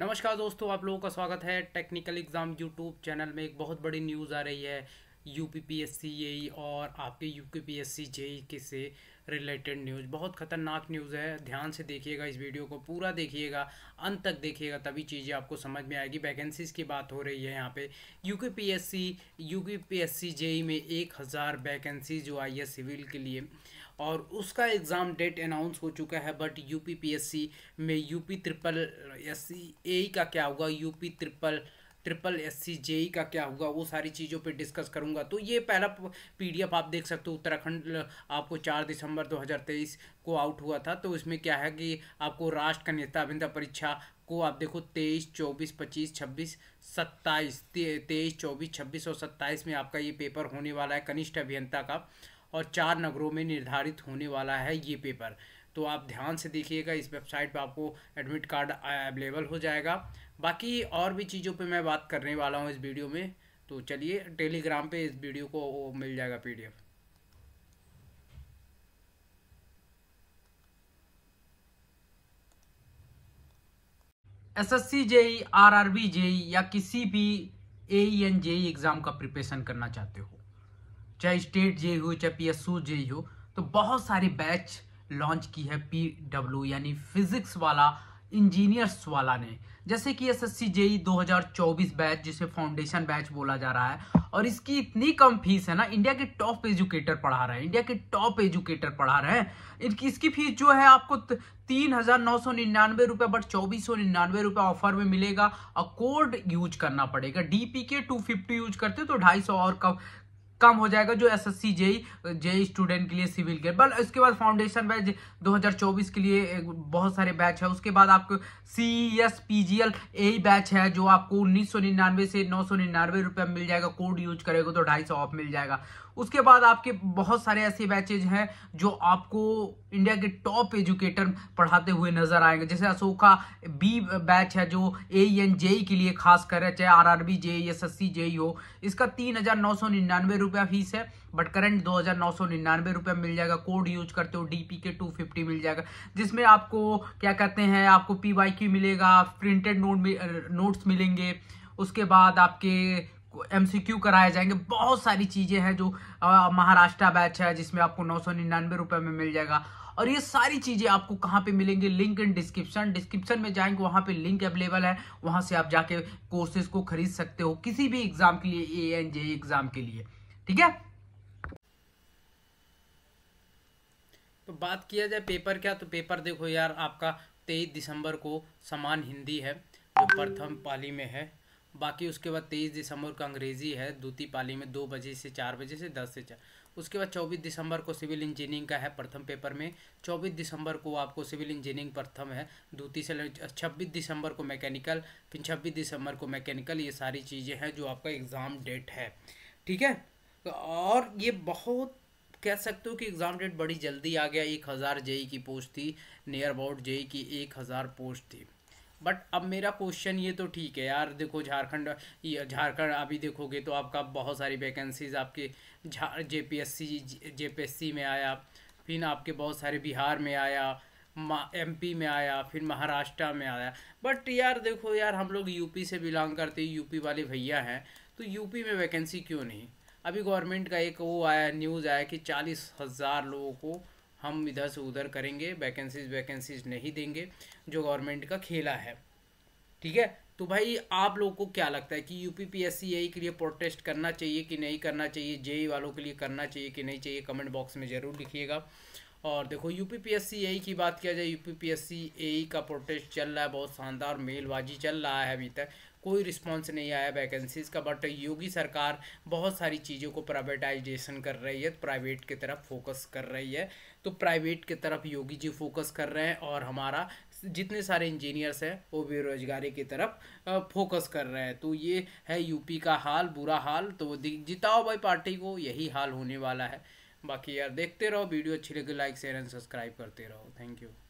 नमस्कार दोस्तों आप लोगों का स्वागत है टेक्निकल एग्ज़ाम यूट्यूब चैनल में एक बहुत बड़ी न्यूज़ आ रही है U P P S C A और आपके you K P S C J ई के से रिलेटेड न्यूज़ बहुत ख़तरनाक न्यूज़ है ध्यान से देखिएगा इस वीडियो को पूरा देखिएगा अंत तक देखिएगा तभी चीज़ें आपको समझ में आएगी वैकेंसीज़ की बात हो रही है यहाँ पे U K P S C U K P S C J E में एक हज़ार वैकेंसी जो आई है सिविल के लिए और उसका एग्ज़ाम डेट अनाउंस हो चुका है बट यूपी पीएससी में UP triple S C A का क्या होगा UP triple triple S C J का क्या होगा वो सारी चीज़ों पे डिस्कस करूँगा तो ये पहला पीडीएफ आप देख सकते हो उत्तराखंड आपको चार दिसंबर 2023 को आउट हुआ था तो इसमें क्या है कि आपको राष्ट्र का नेता परीक्षा को आप देखो तेईस चौबीस पच्चीस छब्बीस सत्ताईस तेईस चौबीस छब्बीस और सत्ताईस में आपका ये पेपर होने वाला है कनिष्ठ अभियंता का और चार नगरों में निर्धारित होने वाला है ये पेपर तो आप ध्यान से देखिएगा इस वेबसाइट पर आपको एडमिट कार्ड अवेलेबल हो जाएगा बाकी और भी चीज़ों पे मैं बात करने वाला हूँ इस वीडियो में तो चलिए टेलीग्राम पे इस वीडियो को मिल जाएगा PDF SSC JE RRB JE या किसी भी एन जेई एग्ज़ाम का प्रिपरेशन करना चाहते हो चाहे स्टेट जे हो चाहे पी एस जे हो तो बहुत सारे बैच लॉन्च की है पी डब्ल्यू यानी फिजिक्स वाला इंजीनियर्स वाला ने जैसे कि एस एस सी जे ई दो हजार चौबीस बैच जिसे फाउंडेशन बैच बोला जा रहा है और इसकी इतनी कम फीस है ना इंडिया के टॉप एजुकेटर पढ़ा रहे हैं इंडिया के टॉप एजुकेटर पढ़ा रहे हैं इनकी इसकी फीस जो है आपको तीन हजार नौ सौ निन्यानवे रुपये बट चौबीस सौ निन्यानवे रुपये ऑफर में मिलेगा और कोड यूज करना पड़ेगा D P K two fifty use करते तो ढाई सौ और कम कम हो जाएगा जो S S C JE JE student के लिए सिविल के बल इसके बाद फाउंडेशन बैच 2024 के लिए बहुत सारे बैच है उसके बाद आपको C S P G L A batch है जो आपको उन्नीस सौ निन्यानवे से नौ सौ निन्यानवे रुपया मिल जाएगा कोड यूज करेगा तो ढाई सौ ऑफ मिल जाएगा उसके बाद आपके बहुत सारे ऐसे बैचेज हैं जो आपको इंडिया के टॉप एजुकेटर पढ़ाते हुए नजर आएंगे जैसे अशोका बी बैच है जो ए एन जेई के लिए खास कर है चाहे R R B JE S S C JE हो इसका तीन हज़ार नौ सौ निन्यानवे रुपया फीस है बट करंट दो हज़ार नौ सौ निन्यानवे रुपया मिल जाएगा कोड यूज करते हो D P K two fifty मिल जाएगा जिसमें आपको क्या कहते हैं आपको पी वाई क्यू मिलेगा प्रिंटेड नोट नोट्स मिलेंगे उसके बाद आपके एमसीक्यू कराए जाएंगे बहुत सारी चीज़ें हैं जो महाराष्ट्र बैच है जिसमें आपको नौ सौ निन्यानवे रुपए में मिल जाएगा और ये सारी चीज़ें आपको कहाँ पे मिलेंगे लिंक इन डिस्क्रिप्शन डिस्क्रिप्शन में जाएंगे वहां पे लिंक अवेलेबल है वहां से आप जाके कोर्सेज को खरीद सकते हो किसी भी एग्ज़ाम के लिए ए एन जे एग्ज़ाम के लिए ठीक है तो बात किया जाए पेपर क्या तो पेपर देखो यार आपका तेईस दिसंबर को समान हिंदी है जो प्रथम पाली में है बाकी उसके बाद तेईस दिसंबर को अंग्रेजी है दूती पाली में दो बजे से चार बजे से दस से चार उसके बाद चौबीस दिसंबर को सिविल इंजीनियरिंग का है प्रथम पेपर में चौबीस दिसंबर को आपको सिविल इंजीनियरिंग प्रथम है दूती से छब्बीस दिसंबर को मैकेनिकल फिर छब्बीस दिसंबर को मैकेनिकल ये सारी चीज़ें हैं जो आपका एग्ज़ाम डेट है ठीक है तो और ये बहुत कह सकते हो कि एग्ज़ाम डेट बड़ी जल्दी आ गया एक हज़ार जेई की पोस्ट थी नियर अबाउट जेई की एक हज़ार पोस्ट थी बट अब मेरा क्वेश्चन ये तो ठीक है यार देखो झारखंड झारखंड अभी देखोगे तो आपका बहुत सारी वैकेंसीज आपके झा J P S C J P S C में आया फिर आपके बहुत सारे बिहार में आया एम पी में आया फिर महाराष्ट्र में आया बट यार देखो यार हम लोग यूपी से बिलोंग करते हैं यूपी वाले भैया हैं तो यूपी में वैकेंसी क्यों नहीं अभी गवर्नमेंट का एक वो आया न्यूज़ आया कि चालीस हज़ार लोगों को हम इधर से उधर करेंगे वैकेंसीज वैकेंसीज नहीं देंगे जो गवर्नमेंट का खेला है ठीक है तो भाई आप लोगों को क्या लगता है कि U P P S C के लिए प्रोटेस्ट करना चाहिए कि नहीं करना चाहिए जे e वालों के लिए करना चाहिए कि नहीं चाहिए कमेंट बॉक्स में ज़रूर लिखिएगा और देखो U P P S C की बात किया जाए U P P S C का प्रोटेस्ट चल रहा है बहुत शानदार मेलबाजी चल रहा है अभी तक कोई रिस्पॉन्स नहीं आया वैकेंसीज़ का बट योगी सरकार बहुत सारी चीज़ों को प्राइवेटाइजेशन कर रही है प्राइवेट की तरफ फोकस कर रही है तो प्राइवेट की तरफ योगी जी फोकस कर रहे हैं और हमारा जितने सारे इंजीनियर्स हैं वो बेरोजगारी की तरफ फोकस कर रहे हैं तो ये है यूपी का हाल बुरा हाल तो जिताओ भाई पार्टी को यही हाल होने वाला है बाकी यार देखते रहो वीडियो अच्छी लगी लाइक शेयर एंड सब्सक्राइब करते रहो थैंक यू